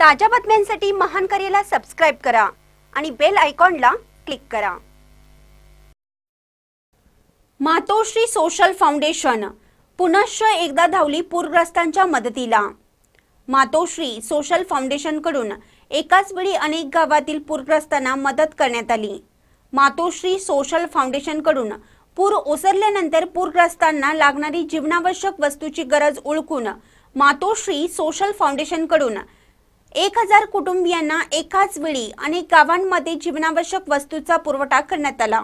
ताज्या बातम्यांसाठी महान कार्याला सबस्क्राईब करा आणि बेल आयकॉनला क्लिक करा मातोश्री सोशल फाउंडेशन पुनश्च एकदा धावली पूरग्रस्तांच्या मदतीला मातोश्री सोशल फाउंडेशनकडून एकाच वेळी अनेक गावातील पूरग्रस्तांना मदत करण्यात आली मातोश्री सोशल फाउंडेशनकडून पूर ओसरल्यानंतर पूरग्रस्तांना लागणारी जीवनावश्यक वस्तूची गरज ओळखून मातोश्री सोशल फाउंडेशनकडून एक हजार कुटुंबियांना एकाच वेळी अनेक गावांमध्ये जीवनावश्यक वस्तूचा पुरवठा करण्यात आला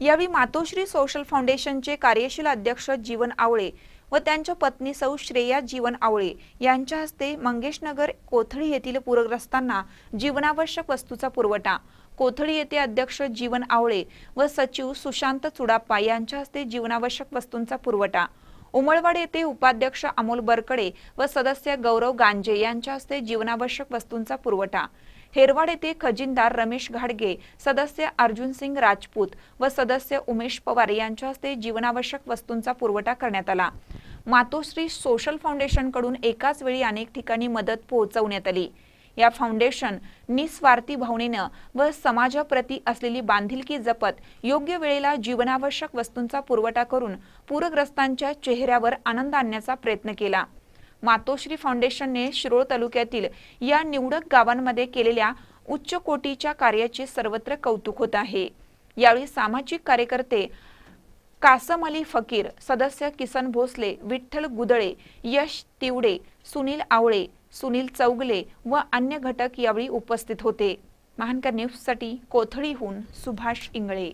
यावेळी मातोश्री सोशल फाउंडेशनचे कार्यशील अध्यक्ष जीवन आवळे व त्यांच्या पत्नी सौ श्रेया जीवन आवळे यांच्या हस्ते मंगेशनगर कोथळी येथील पूरग्रस्तांना जीवनावश्यक वस्तूचा पुरवठा कोथळी येथे अध्यक्ष जीवन आवळे व सचिव सुशांत चुडाप्पा यांच्या हस्ते जीवनावश्यक वस्तूंचा पुरवठा उमळवाड येथे उपाध्यक्ष अमोल बरकडे व सदस्य गौरव गांजे यांच्या हस्ते जीवनावश्यक वस्तूंचा पुरवठा हेरवाड येथे खजिनदार रमेश घाडगे सदस्य अर्जुन सिंग राजपूत व सदस्य उमेश पवार यांच्या हस्ते जीवनावश्यक वस्तूंचा पुरवठा करण्यात आला मातोश्री सोशल फाउंडेशनकडून एकाच वेळी अनेक ठिकाणी मदत पोहोचवण्यात आली या फाउंडेशन निस्वार्थी भावनेनं व समाजाप्रती असलेली बांधिलकी जपत योग्य वेळेला जीवनावश्यक वस्तूंचा पुरवठा करून पूरग्रस्तांच्या चेहऱ्यावर आनंद आणण्याचा प्रयत्न केला मातोश्री फाउंडेशनने शिरोळ तालुक्यातील या निवडक गावांमध्ये केलेल्या उच्च कोटीच्या कार्याचे सर्वत्र कौतुक होत आहे यावेळी सामाजिक कार्यकर्ते कासम अली फकीर सदस्य किसन भोसले विठ्ठल गुदळे यश तिवडे सुनील आवळे सुनील चौगले व अन्य घटक यावेळी उपस्थित होते महानकर न्यूजसाठी कोथळीहून सुभाष इंगळे